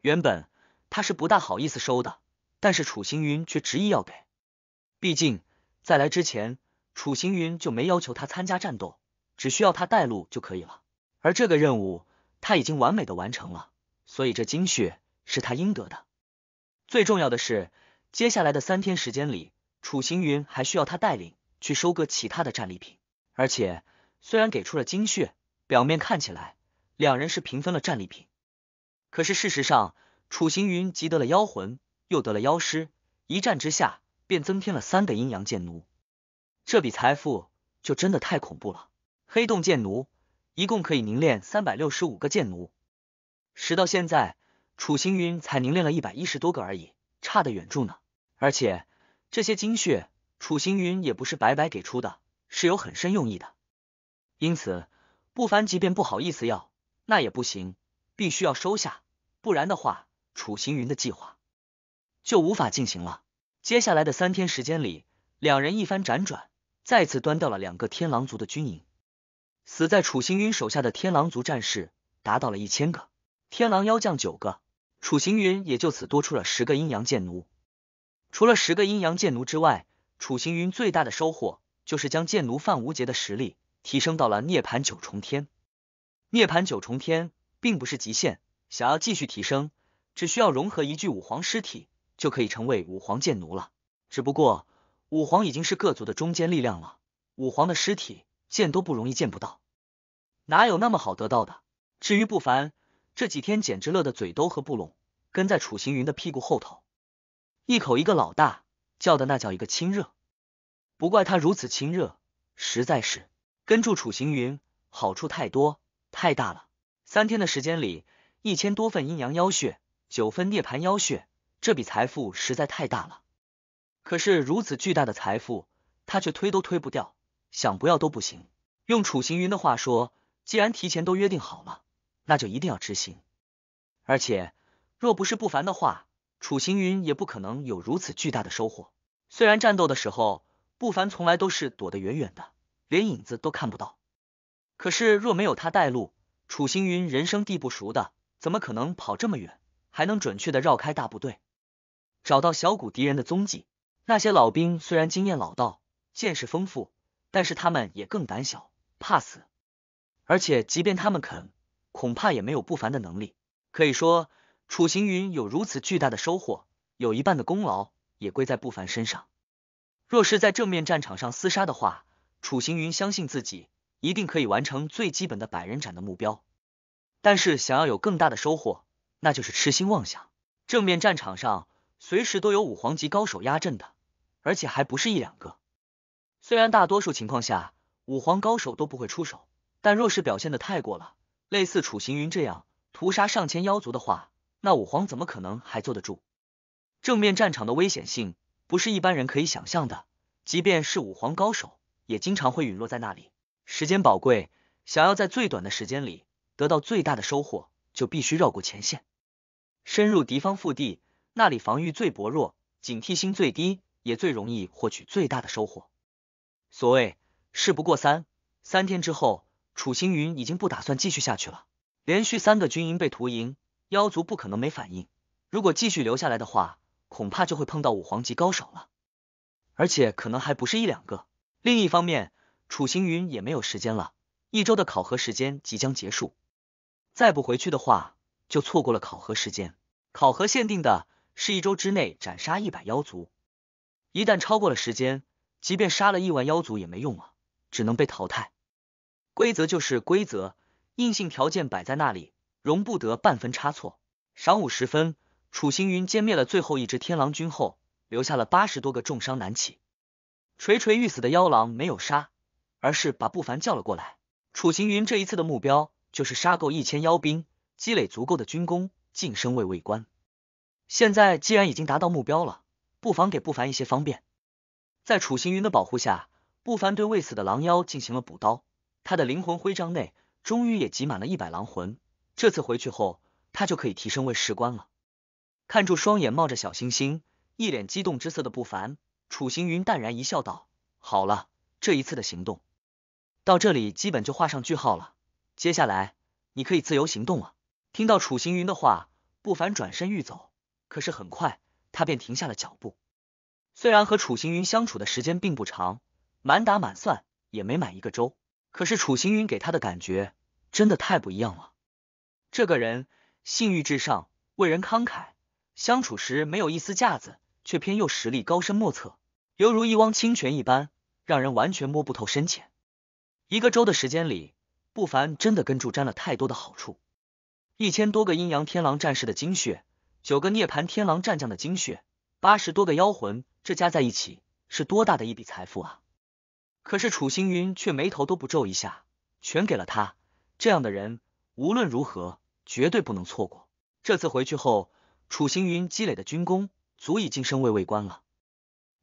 原本他是不大好意思收的，但是楚行云却执意要给。毕竟在来之前，楚行云就没要求他参加战斗，只需要他带路就可以了。而这个任务他已经完美的完成了，所以这精血是他应得的。最重要的是，接下来的三天时间里，楚行云还需要他带领去收割其他的战利品，而且。虽然给出了精血，表面看起来两人是平分了战利品，可是事实上，楚行云既得了妖魂，又得了妖师，一战之下便增添了三个阴阳剑奴，这笔财富就真的太恐怖了。黑洞剑奴一共可以凝练三百六十五个剑奴，时到现在，楚行云才凝练了一百一十多个而已，差得远着呢。而且这些精血，楚行云也不是白白给出的，是有很深用意的。因此，不凡即便不好意思要，那也不行，必须要收下，不然的话，楚行云的计划就无法进行了。接下来的三天时间里，两人一番辗转，再次端掉了两个天狼族的军营，死在楚行云手下的天狼族战士达到了一千个，天狼妖将九个，楚行云也就此多出了十个阴阳剑奴。除了十个阴阳剑奴之外，楚行云最大的收获就是将剑奴范无杰的实力。提升到了涅盘九重天，涅盘九重天并不是极限，想要继续提升，只需要融合一具五皇尸体，就可以成为五皇剑奴了。只不过五皇已经是各族的中坚力量了，五皇的尸体见都不容易见不到，哪有那么好得到的？至于不凡，这几天简直乐得嘴都合不拢，跟在楚行云的屁股后头，一口一个老大，叫的那叫一个亲热。不怪他如此亲热，实在是。跟住楚行云，好处太多太大了。三天的时间里，一千多份阴阳妖血，九份涅盘妖血，这笔财富实在太大了。可是如此巨大的财富，他却推都推不掉，想不要都不行。用楚行云的话说，既然提前都约定好了，那就一定要执行。而且若不是不凡的话，楚行云也不可能有如此巨大的收获。虽然战斗的时候，不凡从来都是躲得远远的。连影子都看不到。可是若没有他带路，楚行云人生地不熟的，怎么可能跑这么远，还能准确的绕开大部队，找到小股敌人的踪迹？那些老兵虽然经验老道，见识丰富，但是他们也更胆小，怕死。而且即便他们肯，恐怕也没有不凡的能力。可以说，楚行云有如此巨大的收获，有一半的功劳也归在不凡身上。若是在正面战场上厮杀的话，楚行云相信自己一定可以完成最基本的百人斩的目标，但是想要有更大的收获，那就是痴心妄想。正面战场上随时都有五皇级高手压阵的，而且还不是一两个。虽然大多数情况下五皇高手都不会出手，但若是表现的太过了，类似楚行云这样屠杀上千妖族的话，那五皇怎么可能还坐得住？正面战场的危险性不是一般人可以想象的，即便是五皇高手。也经常会陨落在那里。时间宝贵，想要在最短的时间里得到最大的收获，就必须绕过前线，深入敌方腹地。那里防御最薄弱，警惕心最低，也最容易获取最大的收获。所谓事不过三，三天之后，楚星云已经不打算继续下去了。连续三个军营被屠营，妖族不可能没反应。如果继续留下来的话，恐怕就会碰到五皇级高手了，而且可能还不是一两个。另一方面，楚行云也没有时间了。一周的考核时间即将结束，再不回去的话，就错过了考核时间。考核限定的是一周之内斩杀一百妖族，一旦超过了时间，即便杀了亿万妖族也没用啊，只能被淘汰。规则就是规则，硬性条件摆在那里，容不得半分差错。晌午时分，楚行云歼灭了最后一只天狼军后，留下了八十多个重伤难起。垂垂欲死的妖狼没有杀，而是把不凡叫了过来。楚行云这一次的目标就是杀够一千妖兵，积累足够的军功，晋升为尉官。现在既然已经达到目标了，不妨给不凡一些方便。在楚行云的保护下，不凡对未死的狼妖进行了补刀。他的灵魂徽章内终于也集满了一百狼魂。这次回去后，他就可以提升为士官了。看住双眼冒着小星星、一脸激动之色的不凡。楚行云淡然一笑，道：“好了，这一次的行动到这里基本就画上句号了。接下来你可以自由行动了。”听到楚行云的话，不凡转身欲走，可是很快他便停下了脚步。虽然和楚行云相处的时间并不长，满打满算也没满一个周，可是楚行云给他的感觉真的太不一样了。这个人，性欲至上，为人慷慨，相处时没有一丝架子。却偏又实力高深莫测，犹如一汪清泉一般，让人完全摸不透深浅。一个周的时间里，不凡真的跟住沾了太多的好处。一千多个阴阳天狼战士的精血，九个涅盘天狼战将的精血，八十多个妖魂，这加在一起是多大的一笔财富啊！可是楚行云却眉头都不皱一下，全给了他。这样的人无论如何绝对不能错过。这次回去后，楚行云积累的军功。足以晋升为卫官了，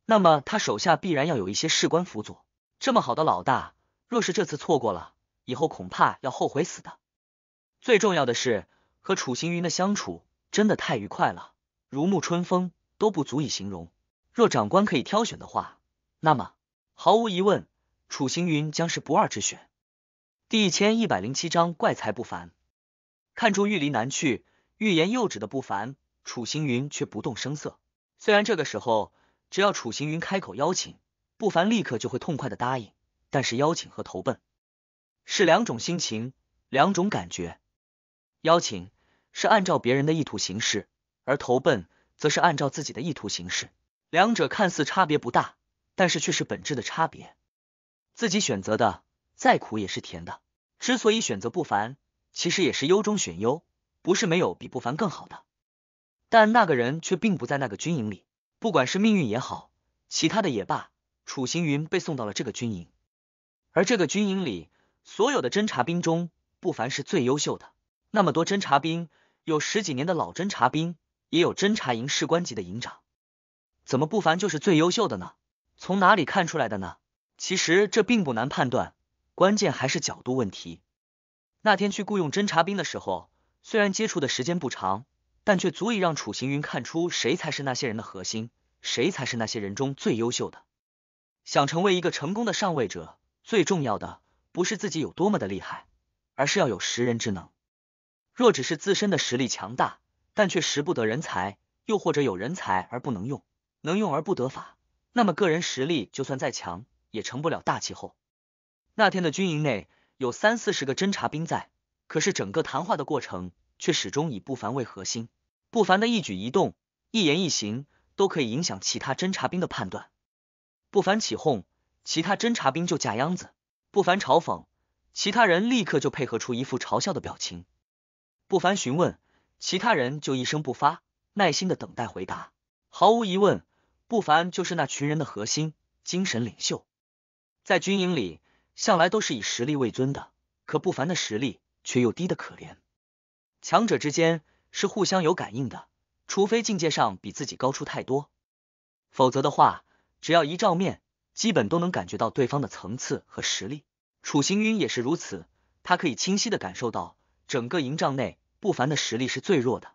那么他手下必然要有一些士官辅佐。这么好的老大，若是这次错过了，以后恐怕要后悔死的。最重要的是，和楚行云的相处真的太愉快了，如沐春风都不足以形容。若长官可以挑选的话，那么毫无疑问，楚行云将是不二之选。第一千一百零七章怪才不凡，看出欲离难去，欲言又止的不凡，楚行云却不动声色。虽然这个时候，只要楚行云开口邀请，不凡立刻就会痛快的答应。但是邀请和投奔是两种心情，两种感觉。邀请是按照别人的意图行事，而投奔则是按照自己的意图行事。两者看似差别不大，但是却是本质的差别。自己选择的，再苦也是甜的。之所以选择不凡，其实也是优中选优，不是没有比不凡更好的。但那个人却并不在那个军营里。不管是命运也好，其他的也罢，楚行云被送到了这个军营。而这个军营里所有的侦察兵中，不凡是最优秀的。那么多侦察兵，有十几年的老侦察兵，也有侦察营士官级的营长，怎么不凡就是最优秀的呢？从哪里看出来的呢？其实这并不难判断，关键还是角度问题。那天去雇佣侦察兵的时候，虽然接触的时间不长。但却足以让楚行云看出谁才是那些人的核心，谁才是那些人中最优秀的。想成为一个成功的上位者，最重要的不是自己有多么的厉害，而是要有识人之能。若只是自身的实力强大，但却识不得人才，又或者有人才而不能用，能用而不得法，那么个人实力就算再强，也成不了大气候。那天的军营内有三四十个侦察兵在，可是整个谈话的过程。却始终以不凡为核心，不凡的一举一动、一言一行都可以影响其他侦察兵的判断。不凡起哄，其他侦察兵就架秧子；不凡嘲讽，其他人立刻就配合出一副嘲笑的表情；不凡询问，其他人就一声不发，耐心的等待回答。毫无疑问，不凡就是那群人的核心、精神领袖。在军营里，向来都是以实力为尊的，可不凡的实力却又低得可怜。强者之间是互相有感应的，除非境界上比自己高出太多，否则的话，只要一照面，基本都能感觉到对方的层次和实力。楚行云也是如此，他可以清晰的感受到，整个营帐内不凡的实力是最弱的。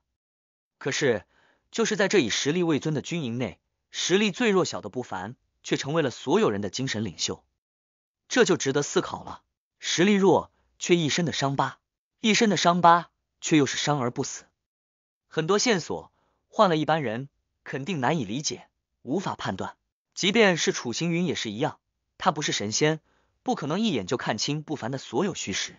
可是，就是在这以实力为尊的军营内，实力最弱小的不凡，却成为了所有人的精神领袖，这就值得思考了。实力弱，却一身的伤疤，一身的伤疤。却又是伤而不死，很多线索换了一般人肯定难以理解，无法判断。即便是楚行云也是一样，他不是神仙，不可能一眼就看清不凡的所有虚实。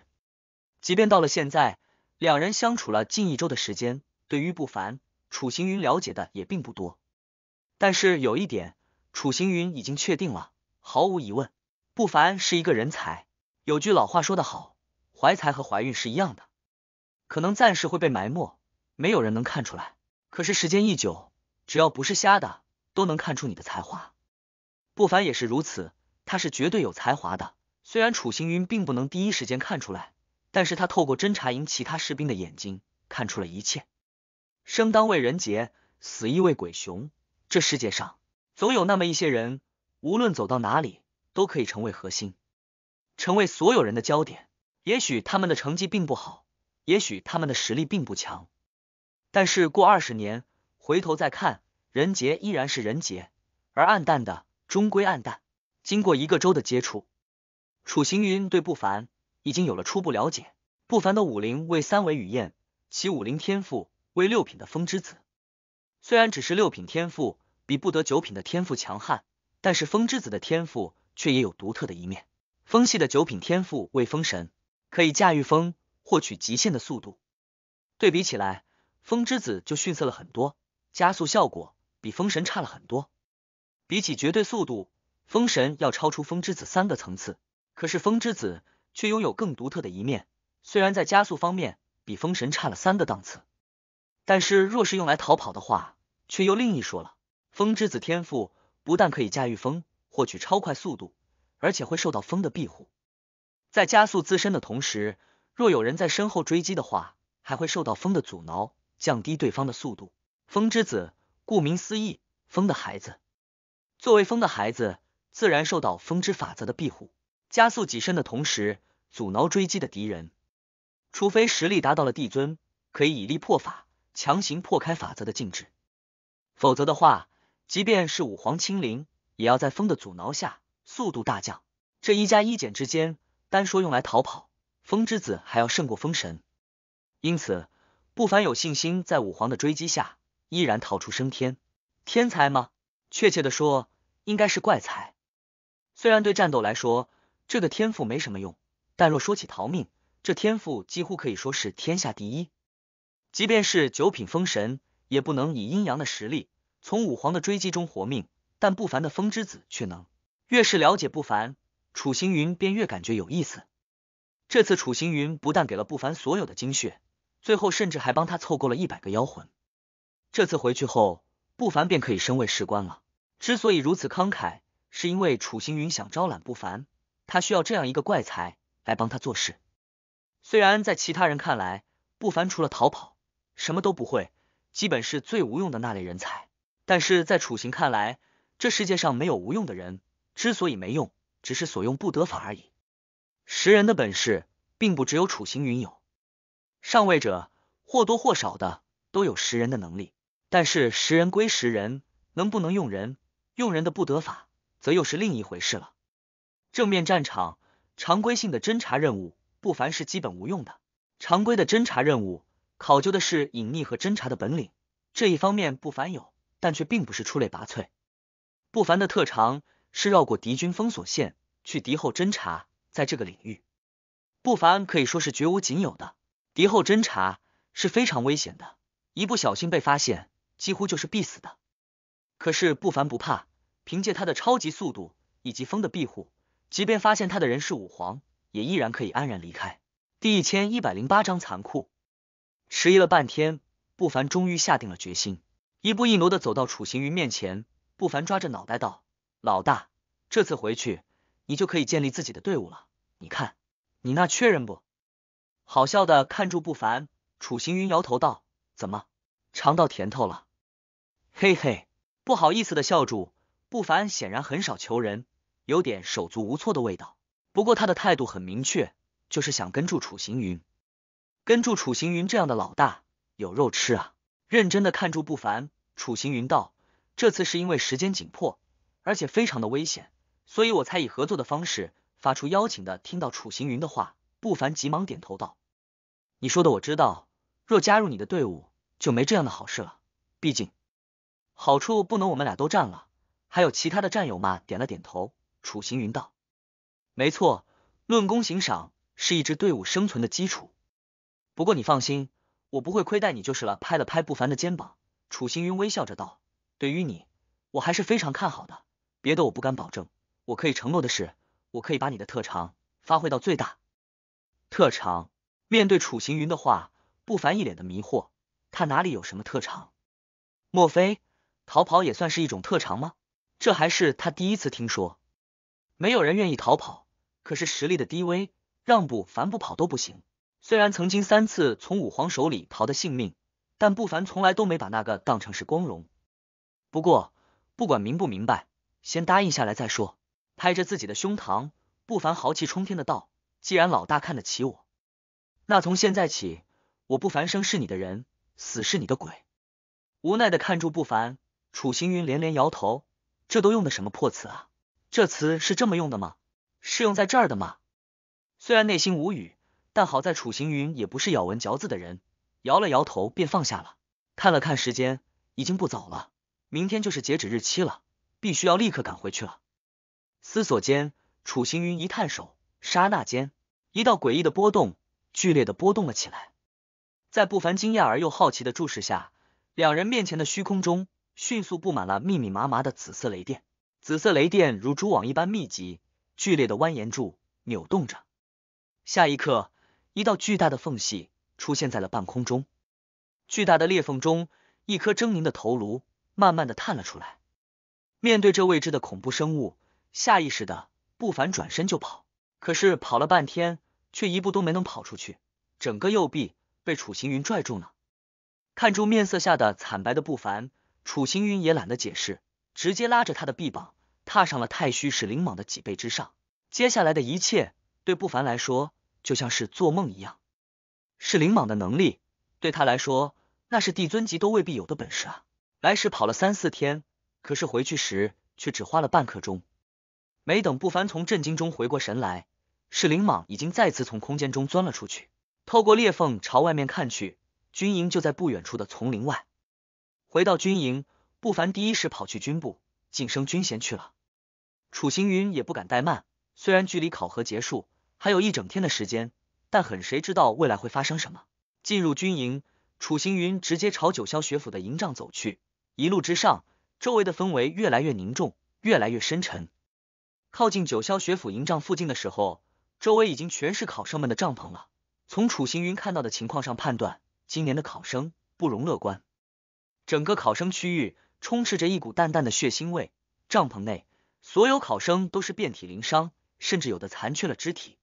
即便到了现在，两人相处了近一周的时间，对于不凡，楚行云了解的也并不多。但是有一点，楚行云已经确定了，毫无疑问，不凡是一个人才。有句老话说得好，怀才和怀孕是一样的。可能暂时会被埋没，没有人能看出来。可是时间一久，只要不是瞎的，都能看出你的才华。不凡也是如此，他是绝对有才华的。虽然楚行云并不能第一时间看出来，但是他透过侦察营其他士兵的眼睛，看出了一切。生当为人杰，死亦为鬼雄。这世界上总有那么一些人，无论走到哪里，都可以成为核心，成为所有人的焦点。也许他们的成绩并不好。也许他们的实力并不强，但是过二十年回头再看，人杰依然是人杰，而暗淡的终归暗淡。经过一个周的接触，楚行云对不凡已经有了初步了解。不凡的武林为三维雨燕，其武林天赋为六品的风之子。虽然只是六品天赋，比不得九品的天赋强悍，但是风之子的天赋却也有独特的一面。风系的九品天赋为风神，可以驾驭风。获取极限的速度，对比起来，风之子就逊色了很多，加速效果比风神差了很多。比起绝对速度，风神要超出风之子三个层次。可是风之子却拥有更独特的一面，虽然在加速方面比风神差了三个档次，但是若是用来逃跑的话，却又另一说了。风之子天赋不但可以驾驭风，获取超快速度，而且会受到风的庇护，在加速自身的同时。若有人在身后追击的话，还会受到风的阻挠，降低对方的速度。风之子，顾名思义，风的孩子。作为风的孩子，自然受到风之法则的庇护，加速己身的同时，阻挠追击的敌人。除非实力达到了帝尊，可以以力破法，强行破开法则的禁制。否则的话，即便是武皇亲临，也要在风的阻挠下速度大降。这一加一减之间，单说用来逃跑。风之子还要胜过风神，因此不凡有信心在武皇的追击下依然逃出升天。天才吗？确切的说，应该是怪才。虽然对战斗来说，这个天赋没什么用，但若说起逃命，这天赋几乎可以说是天下第一。即便是九品风神，也不能以阴阳的实力从武皇的追击中活命，但不凡的风之子却能。越是了解不凡，楚行云便越感觉有意思。这次楚行云不但给了不凡所有的精血，最后甚至还帮他凑够了一百个妖魂。这次回去后，不凡便可以升为士官了。之所以如此慷慨，是因为楚行云想招揽不凡，他需要这样一个怪才来帮他做事。虽然在其他人看来，不凡除了逃跑什么都不会，基本是最无用的那类人才，但是在楚行看来，这世界上没有无用的人，之所以没用，只是所用不得法而已。识人的本事，并不只有楚行云有。上位者或多或少的都有识人的能力，但是识人归识人，能不能用人、用人的不得法，则又是另一回事了。正面战场常规性的侦查任务，不凡是基本无用的。常规的侦查任务，考究的是隐匿和侦查的本领。这一方面不凡有，但却并不是出类拔萃。不凡的特长是绕过敌军封锁线去敌后侦查。在这个领域，不凡可以说是绝无仅有的。敌后侦查是非常危险的，一不小心被发现，几乎就是必死的。可是不凡不怕，凭借他的超级速度以及风的庇护，即便发现他的人是武皇，也依然可以安然离开。第一千一百零八章残酷。迟疑了半天，不凡终于下定了决心，一步一挪的走到楚行云面前。不凡抓着脑袋道：“老大，这次回去……”你就可以建立自己的队伍了。你看，你那缺人不？好笑的看住不凡，楚行云摇头道：“怎么尝到甜头了？”嘿嘿，不好意思的笑住。不凡显然很少求人，有点手足无措的味道。不过他的态度很明确，就是想跟住楚行云。跟住楚行云这样的老大，有肉吃啊！认真的看住不凡，楚行云道：“这次是因为时间紧迫，而且非常的危险。”所以我才以合作的方式发出邀请的。听到楚行云的话，不凡急忙点头道：“你说的我知道，若加入你的队伍，就没这样的好事了。毕竟好处不能我们俩都占了，还有其他的战友嘛。”点了点头，楚行云道：“没错，论功行赏是一支队伍生存的基础。不过你放心，我不会亏待你就是了。”拍了拍不凡的肩膀，楚行云微笑着道：“对于你，我还是非常看好的。别的我不敢保证。”我可以承诺的是，我可以把你的特长发挥到最大。特长？面对楚行云的话，不凡一脸的迷惑。他哪里有什么特长？莫非逃跑也算是一种特长吗？这还是他第一次听说。没有人愿意逃跑，可是实力的低微，让步凡不跑都不行。虽然曾经三次从武皇手里逃得性命，但不凡从来都没把那个当成是光荣。不过，不管明不明白，先答应下来再说。拍着自己的胸膛，不凡豪气冲天的道：“既然老大看得起我，那从现在起，我不凡生是你的人，死是你的鬼。”无奈的看住不凡，楚行云连连摇头：“这都用的什么破词啊？这词是这么用的吗？是用在这儿的吗？”虽然内心无语，但好在楚行云也不是咬文嚼字的人，摇了摇头便放下了。看了看时间，已经不早了，明天就是截止日期了，必须要立刻赶回去了。思索间，楚行云一探手，刹那间，一道诡异的波动剧烈的波动了起来。在不凡惊讶而又好奇的注视下，两人面前的虚空中迅速布满了密密麻麻的紫色雷电。紫色雷电如蛛网一般密集，剧烈的蜿蜒住扭动着。下一刻，一道巨大的缝隙出现在了半空中。巨大的裂缝中，一颗狰狞的头颅慢慢的探了出来。面对这未知的恐怖生物。下意识的，不凡转身就跑，可是跑了半天，却一步都没能跑出去，整个右臂被楚行云拽住呢。看住面色下的惨白的不凡，楚行云也懒得解释，直接拉着他的臂膀，踏上了太虚使灵蟒的脊背之上。接下来的一切，对不凡来说就像是做梦一样。是灵蟒的能力，对他来说，那是帝尊级都未必有的本事啊！来时跑了三四天，可是回去时却只花了半刻钟。没等不凡从震惊中回过神来，是灵蟒已经再次从空间中钻了出去。透过裂缝朝外面看去，军营就在不远处的丛林外。回到军营，不凡第一时跑去军部晋升军衔去了。楚行云也不敢怠慢，虽然距离考核结束还有一整天的时间，但很谁知道未来会发生什么？进入军营，楚行云直接朝九霄学府的营帐走去。一路之上，周围的氛围越来越凝重，越来越深沉。靠近九霄学府营帐附近的时候，周围已经全是考生们的帐篷了。从楚行云看到的情况上判断，今年的考生不容乐观。整个考生区域充斥着一股淡淡的血腥味。帐篷内，所有考生都是遍体鳞伤，甚至有的残缺了肢体。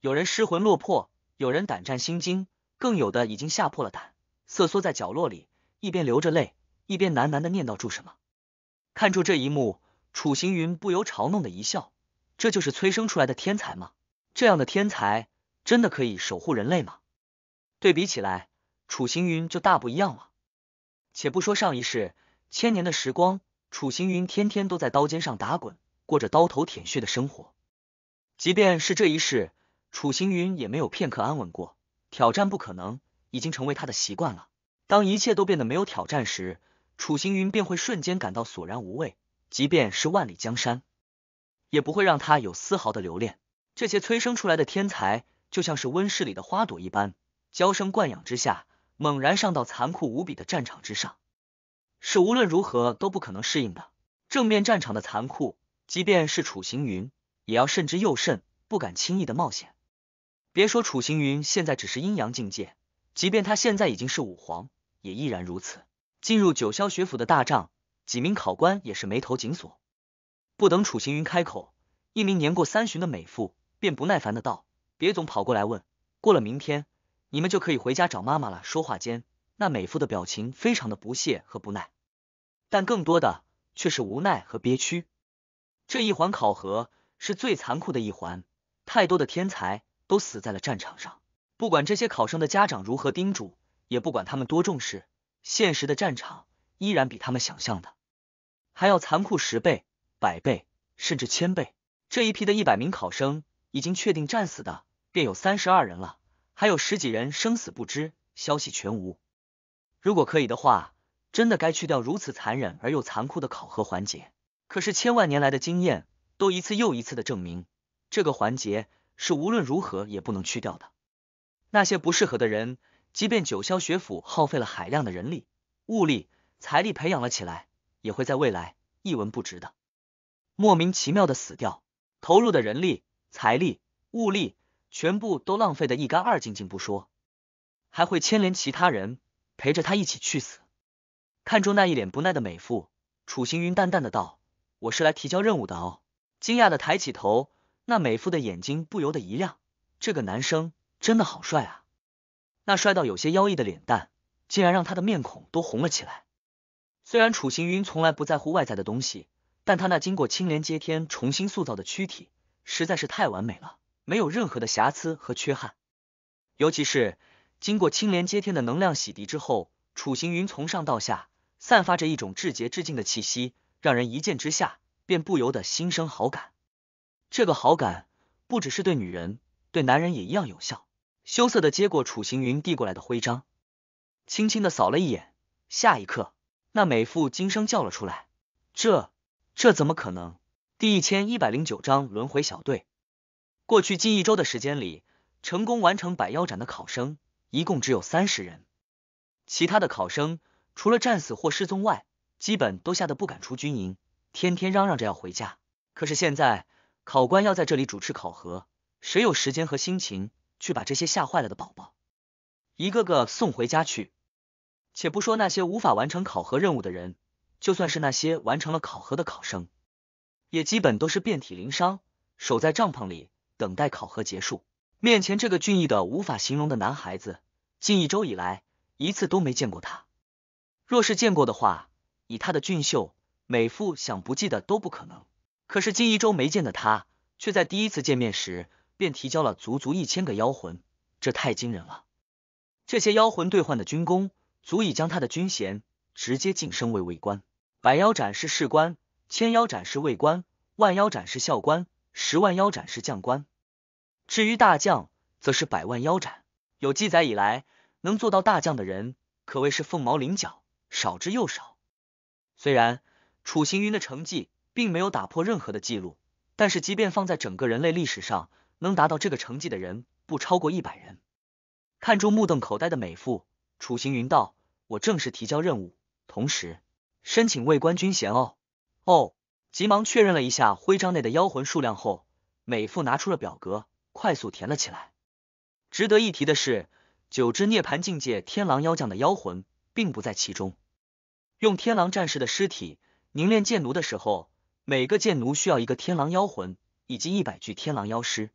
有人失魂落魄，有人胆战心惊，更有的已经吓破了胆，瑟缩在角落里，一边流着泪，一边喃喃的念叨住什么。看住这一幕。楚行云不由嘲弄的一笑，这就是催生出来的天才吗？这样的天才真的可以守护人类吗？对比起来，楚行云就大不一样了。且不说上一世千年的时光，楚行云天天都在刀尖上打滚，过着刀头舔血的生活。即便是这一世，楚行云也没有片刻安稳过，挑战不可能已经成为他的习惯了。当一切都变得没有挑战时，楚行云便会瞬间感到索然无味。即便是万里江山，也不会让他有丝毫的留恋。这些催生出来的天才，就像是温室里的花朵一般，娇生惯养之下，猛然上到残酷无比的战场之上，是无论如何都不可能适应的。正面战场的残酷，即便是楚行云，也要慎之又慎，不敢轻易的冒险。别说楚行云现在只是阴阳境界，即便他现在已经是武皇，也依然如此。进入九霄学府的大帐。几名考官也是眉头紧锁，不等楚行云开口，一名年过三旬的美妇便不耐烦的道：“别总跑过来问，过了明天，你们就可以回家找妈妈了。”说话间，那美妇的表情非常的不屑和不耐，但更多的却是无奈和憋屈。这一环考核是最残酷的一环，太多的天才都死在了战场上。不管这些考生的家长如何叮嘱，也不管他们多重视，现实的战场。依然比他们想象的还要残酷十倍、百倍，甚至千倍。这一批的一百名考生，已经确定战死的便有三十二人了，还有十几人生死不知，消息全无。如果可以的话，真的该去掉如此残忍而又残酷的考核环节。可是千万年来的经验都一次又一次的证明，这个环节是无论如何也不能去掉的。那些不适合的人，即便九霄学府耗费了海量的人力、物力，财力培养了起来，也会在未来一文不值的莫名其妙的死掉。投入的人力、财力、物力全部都浪费的一干二净净不说，还会牵连其他人陪着他一起去死。看住那一脸不耐的美妇，楚行云淡淡的道：“我是来提交任务的哦。”惊讶的抬起头，那美妇的眼睛不由得一亮。这个男生真的好帅啊！那帅到有些妖异的脸蛋，竟然让他的面孔都红了起来。虽然楚行云从来不在乎外在的东西，但他那经过青莲接天重新塑造的躯体实在是太完美了，没有任何的瑕疵和缺憾。尤其是经过青莲接天的能量洗涤之后，楚行云从上到下散发着一种至洁至净的气息，让人一见之下便不由得心生好感。这个好感不只是对女人，对男人也一样有效。羞涩的接过楚行云递过来的徽章，轻轻的扫了一眼，下一刻。那美妇惊声叫了出来：“这，这怎么可能？”第一千一百零九章轮回小队。过去近一周的时间里，成功完成百腰斩的考生一共只有三十人，其他的考生除了战死或失踪外，基本都吓得不敢出军营，天天嚷嚷着要回家。可是现在考官要在这里主持考核，谁有时间和心情去把这些吓坏了的宝宝一个个送回家去？且不说那些无法完成考核任务的人，就算是那些完成了考核的考生，也基本都是遍体鳞伤，守在帐篷里等待考核结束。面前这个俊逸的无法形容的男孩子，近一周以来一次都没见过他。若是见过的话，以他的俊秀美妇想不记得都不可能。可是近一周没见的他，却在第一次见面时便提交了足足一千个妖魂，这太惊人了。这些妖魂兑换的军功。足以将他的军衔直接晋升为尉官。百妖斩是士官，千妖斩是尉官，万妖斩是校官，十万妖斩是将官。至于大将，则是百万妖斩。有记载以来，能做到大将的人可谓是凤毛麟角，少之又少。虽然楚行云的成绩并没有打破任何的记录，但是即便放在整个人类历史上，能达到这个成绩的人不超过一百人。看住目瞪口呆的美妇。楚行云道：“我正式提交任务，同时申请为官军衔哦。”哦，急忙确认了一下徽章内的妖魂数量后，美妇拿出了表格，快速填了起来。值得一提的是，九只涅槃境界天狼妖将的妖魂并不在其中。用天狼战士的尸体凝练剑奴的时候，每个剑奴需要一个天狼妖魂以及一百具天狼妖尸，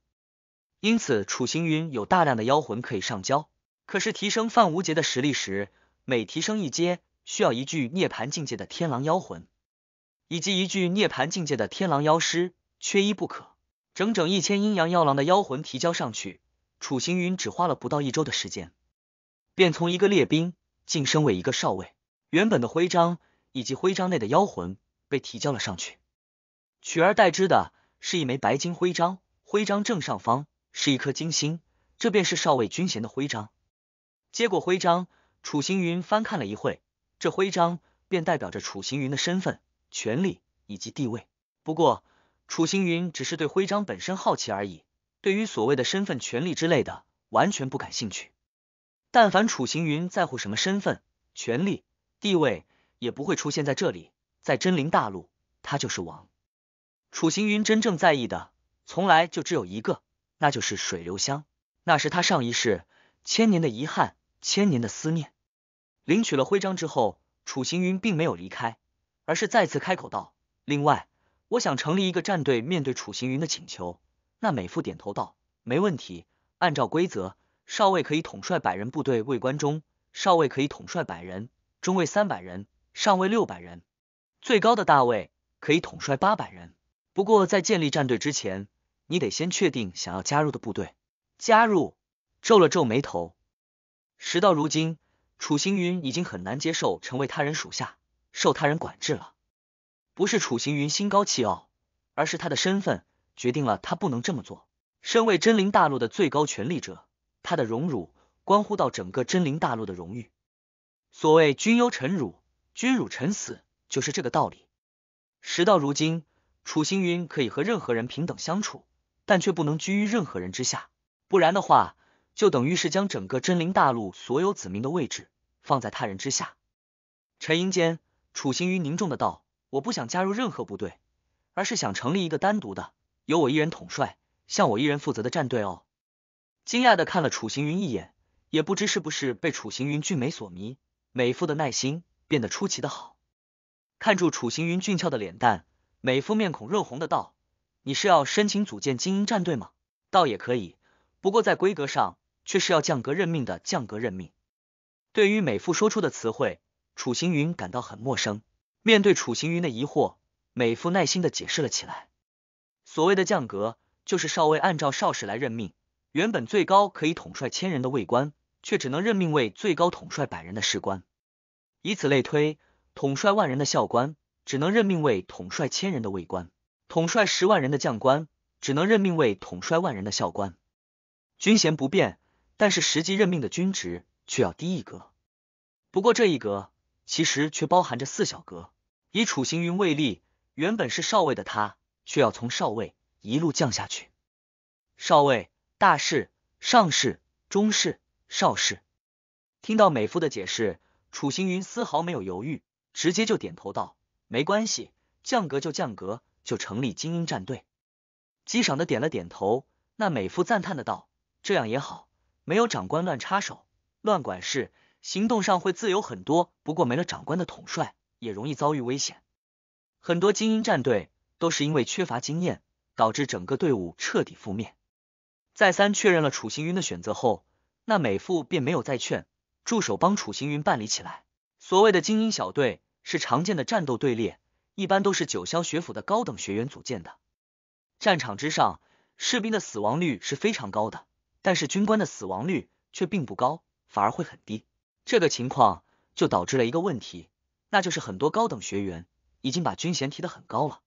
因此楚行云有大量的妖魂可以上交。可是提升范无杰的实力时，每提升一阶需要一具涅槃境界的天狼妖魂，以及一具涅槃境界的天狼妖师，缺一不可。整整一千阴阳妖狼的妖魂提交上去，楚行云只花了不到一周的时间，便从一个列兵晋升为一个少尉。原本的徽章以及徽章内的妖魂被提交了上去，取而代之的是一枚白金徽章。徽章正上方是一颗金星，这便是少尉军衔的徽章。接过徽章，楚行云翻看了一会，这徽章便代表着楚行云的身份、权利以及地位。不过，楚行云只是对徽章本身好奇而已，对于所谓的身份、权利之类的完全不感兴趣。但凡楚行云在乎什么身份、权利、地位，也不会出现在这里。在真灵大陆，他就是王。楚行云真正在意的，从来就只有一个，那就是水流香。那是他上一世。千年的遗憾，千年的思念。领取了徽章之后，楚行云并没有离开，而是再次开口道：“另外，我想成立一个战队。”面对楚行云的请求，那美妇点头道：“没问题。按照规则，少尉可以统帅百人部队，为关中少尉可以统帅百人，中尉三百人，上尉六百人，最高的大尉可以统帅八百人。不过，在建立战队之前，你得先确定想要加入的部队。加入。”皱了皱眉头，时到如今，楚行云已经很难接受成为他人属下，受他人管制了。不是楚行云心高气傲，而是他的身份决定了他不能这么做。身为真灵大陆的最高权力者，他的荣辱关乎到整个真灵大陆的荣誉。所谓“君忧臣辱，君辱臣死”，就是这个道理。时到如今，楚行云可以和任何人平等相处，但却不能居于任何人之下，不然的话。就等于是将整个真灵大陆所有子民的位置放在他人之下。沉吟间，楚行云凝重的道：“我不想加入任何部队，而是想成立一个单独的，由我一人统帅、向我一人负责的战队。”哦，惊讶的看了楚行云一眼，也不知是不是被楚行云俊美所迷，美妇的耐心变得出奇的好，看住楚行云俊俏的脸蛋，美妇面孔润红的道：“你是要申请组建精英战队吗？倒也可以，不过在规格上。”却是要降格任命的。降格任命，对于美妇说出的词汇，楚行云感到很陌生。面对楚行云的疑惑，美妇耐心的解释了起来。所谓的降格，就是少尉按照少时来任命。原本最高可以统帅千人的尉官，却只能任命为最高统帅百人的士官。以此类推，统帅万人的校官只能任命为统帅千人的尉官，统帅十万人的将官只能任命为统帅万人的校官，军衔不变。但是实际任命的军职却要低一格，不过这一格其实却包含着四小格。以楚行云为例，原本是少尉的他，却要从少尉一路降下去，少尉、大士、上士、中士、少士。听到美夫的解释，楚行云丝毫没有犹豫，直接就点头道：“没关系，降格就降格，就成立精英战队。”机赏的点了点头，那美夫赞叹的道：“这样也好。”没有长官乱插手、乱管事，行动上会自由很多。不过没了长官的统帅，也容易遭遇危险。很多精英战队都是因为缺乏经验，导致整个队伍彻底覆灭。再三确认了楚行云的选择后，那美妇便没有再劝助手帮楚行云办理起来。所谓的精英小队是常见的战斗队列，一般都是九霄学府的高等学员组建的。战场之上，士兵的死亡率是非常高的。但是军官的死亡率却并不高，反而会很低。这个情况就导致了一个问题，那就是很多高等学员已经把军衔提得很高了，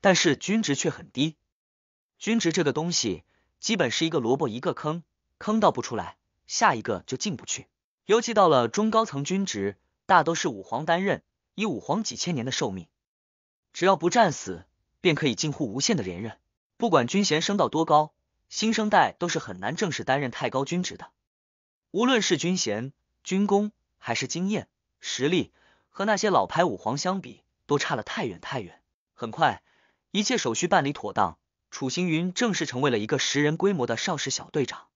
但是军职却很低。军职这个东西基本是一个萝卜一个坑，坑到不出来，下一个就进不去。尤其到了中高层，军职大都是武皇担任，以武皇几千年的寿命，只要不战死，便可以近乎无限的连任，不管军衔升到多高。新生代都是很难正式担任太高军职的，无论是军衔、军功，还是经验、实力，和那些老牌武皇相比，都差了太远太远。很快，一切手续办理妥当，楚行云正式成为了一个十人规模的少室小队长。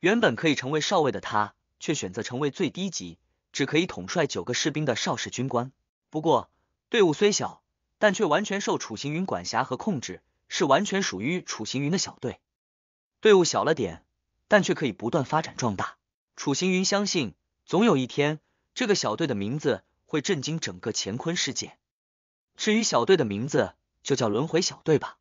原本可以成为少尉的他，却选择成为最低级，只可以统帅九个士兵的少室军官。不过，队伍虽小，但却完全受楚行云管辖和控制，是完全属于楚行云的小队。队伍小了点，但却可以不断发展壮大。楚行云相信，总有一天，这个小队的名字会震惊整个乾坤世界。至于小队的名字，就叫轮回小队吧。